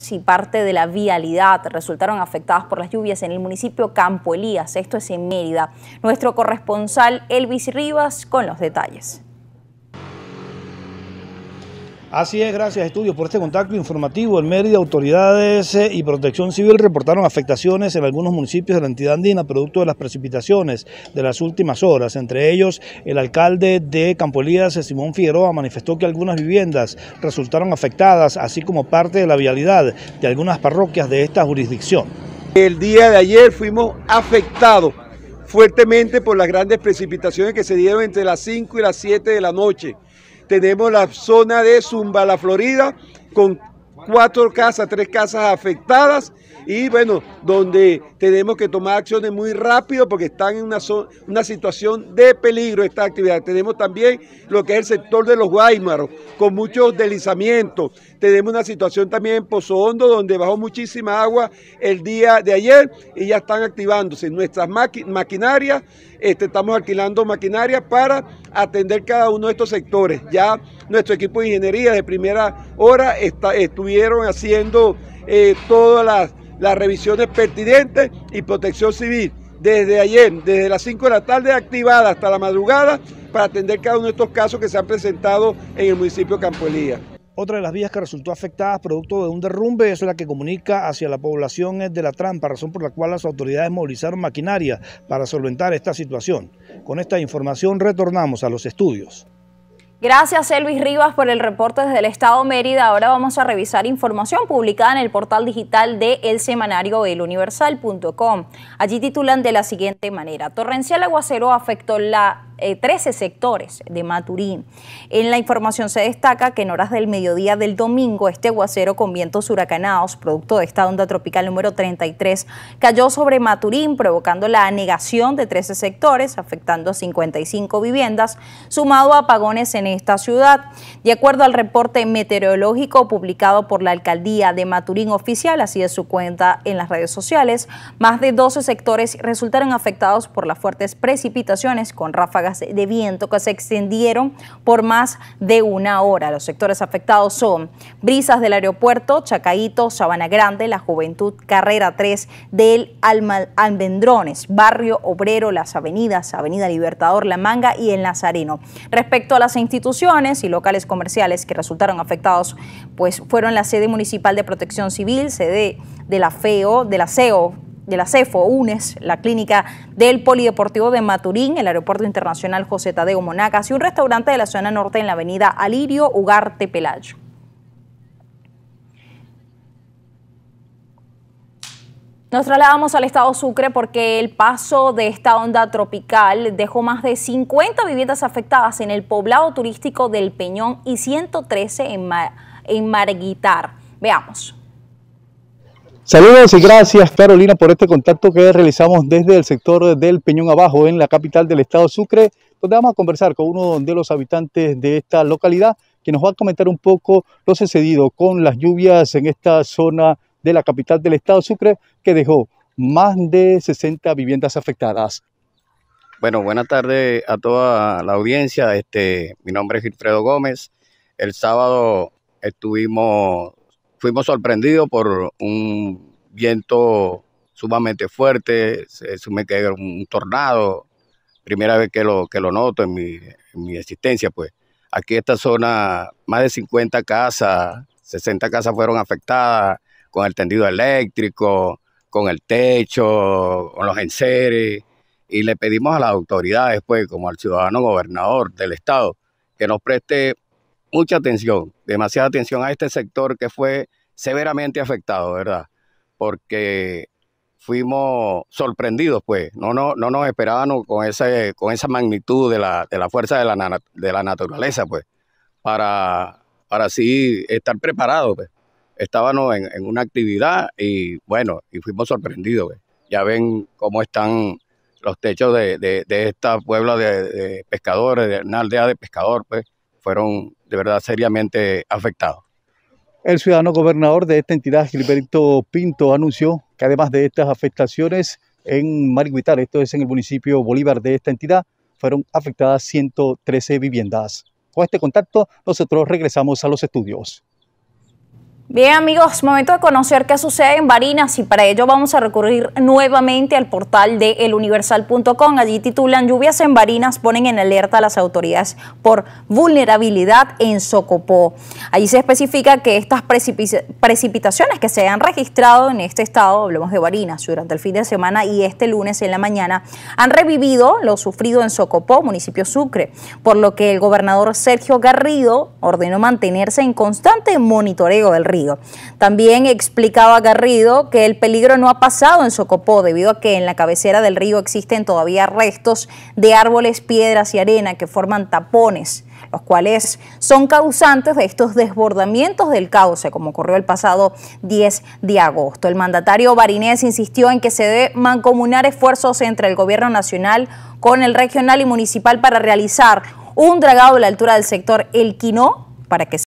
Si parte de la vialidad resultaron afectadas por las lluvias en el municipio Campo Elías, esto es en Mérida. Nuestro corresponsal Elvis Rivas con los detalles. Así es, gracias Estudios por este contacto informativo. El Mérida, autoridades eh, y protección civil reportaron afectaciones en algunos municipios de la entidad andina producto de las precipitaciones de las últimas horas. Entre ellos, el alcalde de Campolías, eh, Simón Figueroa, manifestó que algunas viviendas resultaron afectadas, así como parte de la vialidad de algunas parroquias de esta jurisdicción. El día de ayer fuimos afectados fuertemente por las grandes precipitaciones que se dieron entre las 5 y las 7 de la noche. Tenemos la zona de Zumba, la Florida, con cuatro casas, tres casas afectadas y bueno, donde tenemos que tomar acciones muy rápido porque están en una, una situación de peligro esta actividad. Tenemos también lo que es el sector de los Guaymaros con muchos deslizamientos. Tenemos una situación también en Pozo Hondo donde bajó muchísima agua el día de ayer y ya están activándose nuestras maquinarias este, estamos alquilando maquinaria para atender cada uno de estos sectores. Ya nuestro equipo de ingeniería de primera hora estuvieron haciendo eh, todas las, las revisiones pertinentes y protección civil desde ayer, desde las 5 de la tarde activada hasta la madrugada para atender cada uno de estos casos que se han presentado en el municipio de Campo otra de las vías que resultó afectada producto de un derrumbe es la que comunica hacia la población de La Trampa, razón por la cual las autoridades movilizaron maquinaria para solventar esta situación. Con esta información retornamos a los estudios. Gracias Elvis Rivas por el reporte desde el Estado Mérida. Ahora vamos a revisar información publicada en el portal digital de El Semanario eluniversal.com. Allí titulan de la siguiente manera. Torrencial aguacero afectó la 13 eh, sectores de Maturín. En la información se destaca que en horas del mediodía del domingo, este aguacero con vientos huracanados, producto de esta onda tropical número 33, cayó sobre Maturín, provocando la anegación de 13 sectores, afectando a 55 viviendas, sumado a apagones en esta ciudad. De acuerdo al reporte meteorológico publicado por la alcaldía de Maturín oficial, así de su cuenta en las redes sociales, más de 12 sectores resultaron afectados por las fuertes precipitaciones con ráfagas de viento que se extendieron por más de una hora. Los sectores afectados son Brisas del Aeropuerto, Chacaito, Sabana Grande, La Juventud, Carrera 3 del Almendrones, Barrio Obrero, Las Avenidas, Avenida Libertador, La Manga y El Nazareno. Respecto a las instituciones y locales comerciales que resultaron afectados, pues fueron la sede municipal de Protección Civil, sede de la FEO, de la CEO, de la CEFO, UNES, la clínica del Polideportivo de Maturín, el Aeropuerto Internacional José Tadeo Monacas y un restaurante de la zona norte en la avenida Alirio Ugarte Pelayo. Nos trasladamos al estado Sucre porque el paso de esta onda tropical dejó más de 50 viviendas afectadas en el poblado turístico del Peñón y 113 en, en Marguitar. Veamos. Saludos y gracias Carolina por este contacto que realizamos desde el sector del Peñón Abajo en la capital del estado Sucre, donde vamos a conversar con uno de los habitantes de esta localidad que nos va a comentar un poco lo sucedido con las lluvias en esta zona de la capital del estado Sucre que dejó más de 60 viviendas afectadas. Bueno, buenas tardes a toda la audiencia. Este, mi nombre es Gilfredo Gómez. El sábado estuvimos fuimos sorprendidos por un viento sumamente fuerte, se me que era un tornado, primera vez que lo, que lo noto en mi, existencia, pues. Aquí esta zona, más de 50 casas, 60 casas fueron afectadas con el tendido eléctrico, con el techo, con los enseres, y le pedimos a las autoridades, pues, como al ciudadano gobernador del estado, que nos preste mucha atención, demasiada atención a este sector que fue severamente afectado, ¿verdad? Porque fuimos sorprendidos, pues, no, no, no nos esperábamos con, ese, con esa magnitud de la, de la fuerza de la, de la naturaleza, pues, para, para así estar preparados, pues. Estábamos en, en una actividad y bueno, y fuimos sorprendidos, pues. Ya ven cómo están los techos de, esta puebla de, pescadores, de una aldea de pescador, pues, fueron de verdad seriamente afectado. El ciudadano gobernador de esta entidad, Gilberto Pinto, anunció que además de estas afectaciones en Mariguitar, esto es en el municipio Bolívar de esta entidad, fueron afectadas 113 viviendas. Con este contacto, nosotros regresamos a los estudios. Bien amigos, momento de conocer qué sucede en Barinas y para ello vamos a recurrir nuevamente al portal de eluniversal.com. Allí titulan lluvias en Barinas, ponen en alerta a las autoridades por vulnerabilidad en Socopó. Allí se especifica que estas precipitaciones que se han registrado en este estado, hablemos de Barinas, durante el fin de semana y este lunes en la mañana, han revivido lo sufrido en Socopó, municipio Sucre, por lo que el gobernador Sergio Garrido ordenó mantenerse en constante monitoreo del río. También explicaba Garrido que el peligro no ha pasado en Socopó debido a que en la cabecera del río existen todavía restos de árboles, piedras y arena que forman tapones los cuales son causantes de estos desbordamientos del cauce, como ocurrió el pasado 10 de agosto. El mandatario barinés insistió en que se debe mancomunar esfuerzos entre el gobierno nacional con el regional y municipal para realizar un dragado a la altura del sector El Quinó para que